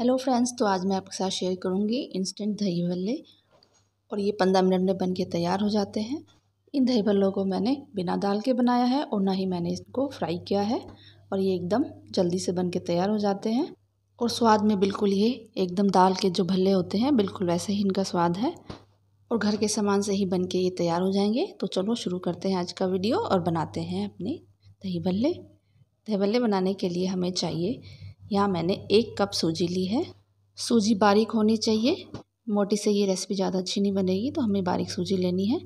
hello friends तो आज मैं आपके साथ शेयर करूंगी इंस्टेंट दही भल्ले और ये पंद्रह मिनट में बन के तैयार हो जाते हैं इन दही भल्लों को मैंने बिना दाल के बनाया है और ना ही मैंने इसको फ्राई किया है और ये एकदम जल्दी से बन के तैयार हो जाते हैं और स्वाद में बिल्कुल ये एकदम दाल के जो भल्ले होते हैं बिल्कुल वैसे ही इनका स्वाद है और घर के सामान से ही बन के ये तैयार हो जाएंगे तो चलो शुरू करते हैं आज का वीडियो और बनाते हैं अपने दही भल्ले दही भल्ले बनाने के लिए हमें चाहिए यहाँ मैंने एक कप सूजी ली है सूजी बारीक होनी चाहिए मोटी से ये रेसिपी ज़्यादा अच्छी नहीं बनेगी तो हमें बारीक सूजी लेनी है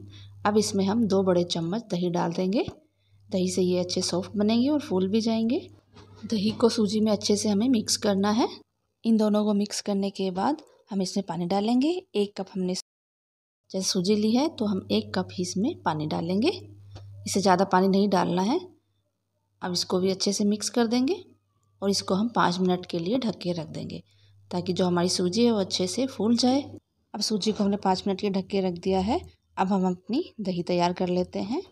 अब इसमें हम दो बड़े चम्मच दही डाल देंगे दही से ये अच्छे सॉफ्ट बनेंगे और फूल भी जाएंगे दही को सूजी में अच्छे से हमें मिक्स करना है इन दोनों को मिक्स करने के बाद हम इसमें पानी डालेंगे एक कप हमने जैसे सूजी ली है तो हम एक कप ही इसमें पानी डालेंगे इसे ज़्यादा पानी नहीं डालना है अब इसको भी अच्छे से मिक्स कर देंगे और इसको हम पाँच मिनट के लिए ढक के रख देंगे ताकि जो हमारी सूजी है वो अच्छे से फूल जाए अब सूजी को हमने पाँच मिनट के ढक के रख दिया है अब हम अपनी दही तैयार कर लेते हैं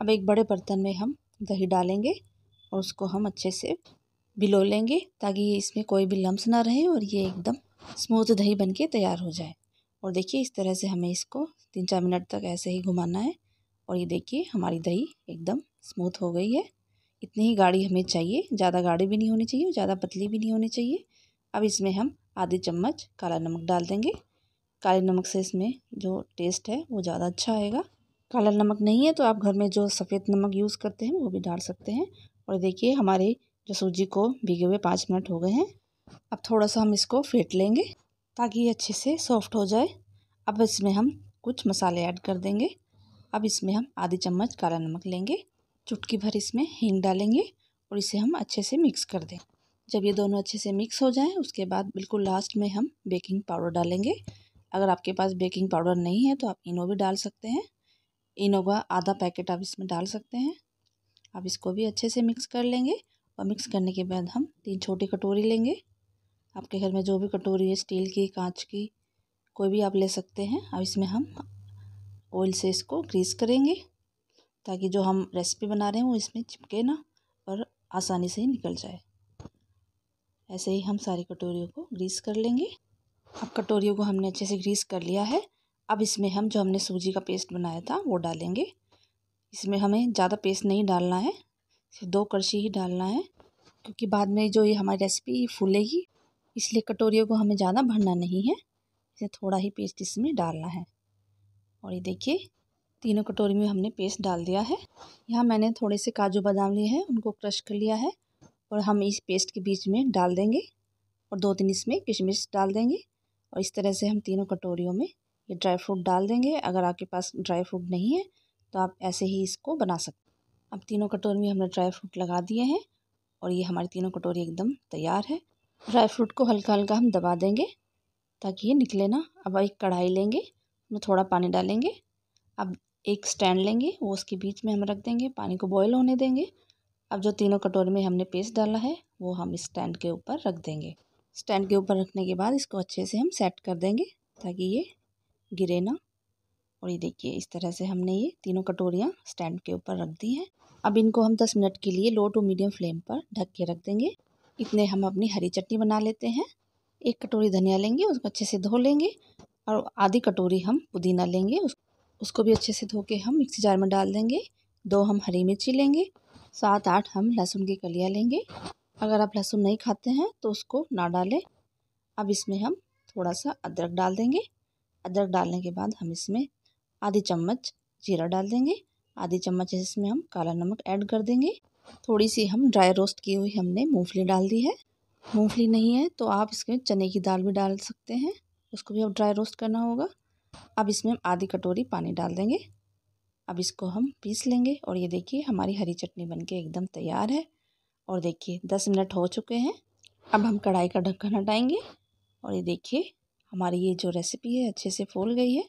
अब एक बड़े बर्तन में हम दही डालेंगे और उसको हम अच्छे से बिलो लेंगे ताकि इसमें कोई भी लम्स ना रहे और ये एकदम स्मूथ दही बन के तैयार हो जाए और देखिए इस तरह से हमें इसको तीन चार मिनट तक ऐसे ही घुमाना है और ये देखिए हमारी दही एकदम स्मूथ हो गई है इतनी ही गाढ़ी हमें चाहिए ज़्यादा गाढ़ी भी नहीं होनी चाहिए और ज़्यादा पतली भी नहीं होनी चाहिए अब इसमें हम आधे चम्मच काला नमक डाल देंगे काले नमक से इसमें जो टेस्ट है वो ज़्यादा अच्छा आएगा काला नमक नहीं है तो आप घर में जो सफ़ेद नमक यूज़ करते हैं वो भी डाल सकते हैं और देखिए हमारे जो सूजी को भीगे हुए पाँच मिनट हो गए हैं अब थोड़ा सा हम इसको फेंट लेंगे ताकि ये अच्छे से सॉफ्ट हो जाए अब इसमें हम कुछ मसाले ऐड कर देंगे अब इसमें हम आधी चम्मच काला नमक लेंगे चुटकी भर इसमें हींग डालेंगे और इसे हम अच्छे से मिक्स कर दें जब ये दोनों अच्छे से मिक्स हो जाएं उसके बाद बिल्कुल लास्ट में हम बेकिंग पाउडर डालेंगे अगर आपके पास बेकिंग पाउडर नहीं है तो आप इनो भी डाल सकते हैं इनो का आधा पैकेट आप इसमें डाल सकते हैं आप इसको भी अच्छे से मिक्स कर लेंगे और मिक्स करने के बाद हम तीन छोटी कटोरी लेंगे आपके घर में जो भी कटोरी है स्टील की कांच की कोई भी आप ले सकते हैं अब इसमें हम ऑयल से इसको ग्रीस करेंगे ताकि जो हम रेसिपी बना रहे हैं वो इसमें चिपके ना और आसानी से ही निकल जाए ऐसे ही हम सारी कटोरियों को ग्रीस कर लेंगे अब कटोरियों को हमने अच्छे से ग्रीस कर लिया है अब इसमें हम जो हमने सूजी का पेस्ट बनाया था वो डालेंगे इसमें हमें ज़्यादा पेस्ट नहीं डालना है सिर्फ दो कड़छी ही डालना है क्योंकि बाद में जो ये हमारी रेसिपी ये फूलेगी इसलिए कटोरियों को हमें ज़्यादा भरना नहीं है इसे थोड़ा ही पेस्ट इसमें डालना है और ये देखिए तीनों कटोरी में हमने पेस्ट डाल दिया है यहाँ मैंने थोड़े से काजू बादाम लिए हैं उनको क्रश कर लिया है और हम इस पेस्ट के बीच में डाल देंगे और दो तीन इसमें किशमिश डाल देंगे और इस तरह से हम तीनों कटोरियों में ये ड्राई फ्रूट डाल देंगे अगर आपके पास ड्राई फ्रूट नहीं है तो आप ऐसे ही इसको बना सकते अब तीनों कटोरी में हमने ड्राई फ्रूट लगा दिए हैं और ये हमारी तीनों कटोरी एकदम तैयार है ड्राई फ्रूट को हल्का हल्का हम दबा देंगे ताकि ये निकले ना अब एक कढ़ाई लेंगे उसमें थोड़ा पानी डालेंगे अब एक स्टैंड लेंगे वो उसके बीच में हम रख देंगे पानी को बॉयल होने देंगे अब जो तीनों कटोरे में हमने पेस्ट डाला है वो हम स्टैंड के ऊपर रख देंगे स्टैंड के ऊपर रखने के बाद इसको अच्छे से हम सेट कर देंगे ताकि ये गिरे ना और ये देखिए इस तरह से हमने ये तीनों कटोरियाँ स्टैंड के ऊपर रख दी हैं अब इनको हम दस मिनट के लिए लो टू मीडियम फ्लेम पर ढक के रख देंगे इतने हम अपनी हरी चटनी बना लेते हैं एक कटोरी धनिया लेंगे उसको अच्छे से धो लेंगे और आधी कटोरी हम पुदीना लेंगे उस उसको भी अच्छे से धो के हम मिक्सी जार में डाल देंगे दो हम हरी मिर्ची लेंगे सात आठ हम लहसुन की कलियाँ लेंगे अगर आप लहसुन नहीं खाते हैं तो उसको ना डालें अब इसमें हम थोड़ा सा अदरक डाल देंगे अदरक डालने के बाद हम इसमें आधी चम्मच जीरा डाल देंगे आधी चम्मच इसमें हम काला नमक ऐड कर देंगे थोड़ी सी हम ड्राई रोस्ट की हुई हमने मूंगफली डाल दी है मूंगफली नहीं है तो आप इसमें चने की दाल भी डाल सकते हैं उसको भी अब ड्राई रोस्ट करना होगा अब इसमें आधी कटोरी पानी डाल देंगे अब इसको हम पीस लेंगे और ये देखिए हमारी हरी चटनी बनके एकदम तैयार है और देखिए दस मिनट हो चुके हैं अब हम कढ़ाई का ढक्कन हटाएंगे और ये देखिए हमारी ये जो रेसिपी है अच्छे से फूल गई है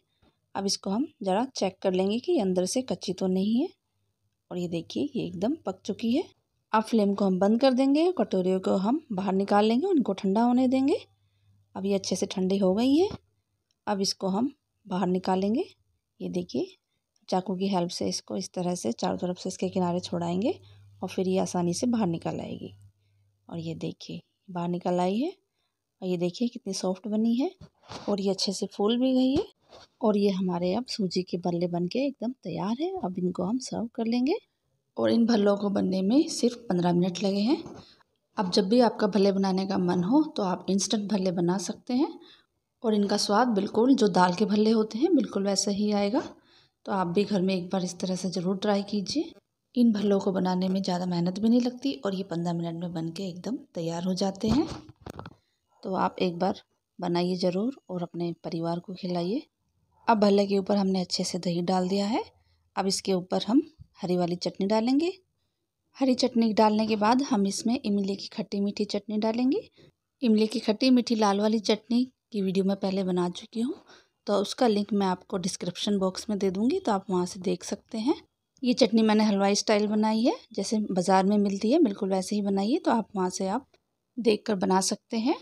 अब इसको हम ज़रा चेक कर लेंगे कि अंदर से कच्ची तो नहीं है और ये देखिए ये एकदम पक चुकी है अब फ्लेम को हम बंद कर देंगे कटोरियों को हम बाहर निकाल लेंगे उनको ठंडा होने देंगे अब ये अच्छे से ठंडी हो गई है अब इसको हम बाहर निकालेंगे ये देखिए चाकू की हेल्प से इसको इस तरह से चारों तरफ से इसके किनारे छोड़ाएंगे और फिर ये आसानी से बाहर निकल आएगी और ये देखिए बाहर निकल आई है और ये देखिए कितनी सॉफ्ट बनी है और ये अच्छे से फूल भी गई है और ये हमारे अब सूजी के भल्ले बन के एकदम तैयार है अब इनको हम सर्व कर लेंगे और इन भल्लों को बनने में सिर्फ पंद्रह मिनट लगे हैं अब जब भी आपका भल्ले बनाने का मन हो तो आप इंस्टेंट भल्ले बना सकते हैं और इनका स्वाद बिल्कुल जो दाल के भल्ले होते हैं बिल्कुल वैसा ही आएगा तो आप भी घर में एक बार इस तरह से ज़रूर ट्राई कीजिए इन भल्लों को बनाने में ज़्यादा मेहनत भी नहीं लगती और ये पंद्रह मिनट में बन के एकदम तैयार हो जाते हैं तो आप एक बार बनाइए ज़रूर और अपने परिवार को खिलाइए अब भल्ले के ऊपर हमने अच्छे से दही डाल दिया है अब इसके ऊपर हम हरी वाली चटनी डालेंगे हरी चटनी डालने के बाद हम इसमें इमली की खट्टी मीठी चटनी डालेंगे इमली की खट्टी मीठी लाल वाली चटनी की वीडियो मैं पहले बना चुकी हूँ तो उसका लिंक मैं आपको डिस्क्रिप्शन बॉक्स में दे दूँगी तो आप वहाँ से देख सकते हैं ये चटनी मैंने हलवाई स्टाइल बनाई है जैसे बाज़ार में मिलती है बिल्कुल वैसे ही बनाइए तो आप वहाँ से आप देख कर बना सकते हैं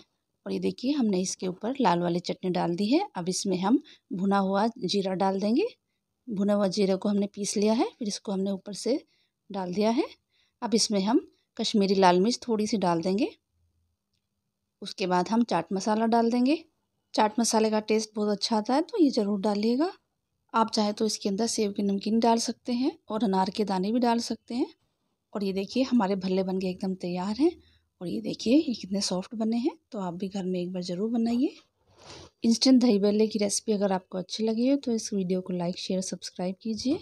और ये देखिए हमने इसके ऊपर लाल वाली चटनी डाल दी है अब इसमें हम भुना हुआ जीरा डाल देंगे भुना हुआ जीरा को हमने पीस लिया है फिर इसको हमने ऊपर से डाल दिया है अब इसमें हम कश्मीरी लाल मिर्च थोड़ी सी डाल देंगे उसके बाद हम चाट मसाला डाल देंगे चाट मसाले का टेस्ट बहुत अच्छा आता है तो ये ज़रूर डालिएगा आप चाहे तो इसके अंदर सेब की नमकीन डाल सकते हैं और अनार के दाने भी डाल सकते हैं और ये देखिए हमारे भल्ले बन के एकदम तैयार हैं और ये देखिए ये कितने सॉफ्ट बने हैं तो आप भी घर में एक बार ज़रूर बनाइए इंस्टेंट दही भल्ले की रेसिपी अगर आपको अच्छी लगी हो तो इस वीडियो को लाइक शेयर सब्सक्राइब कीजिए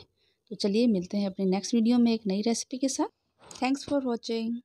तो चलिए मिलते हैं अपने नेक्स्ट वीडियो में एक नई रेसिपी के साथ थैंक्स फॉर वॉचिंग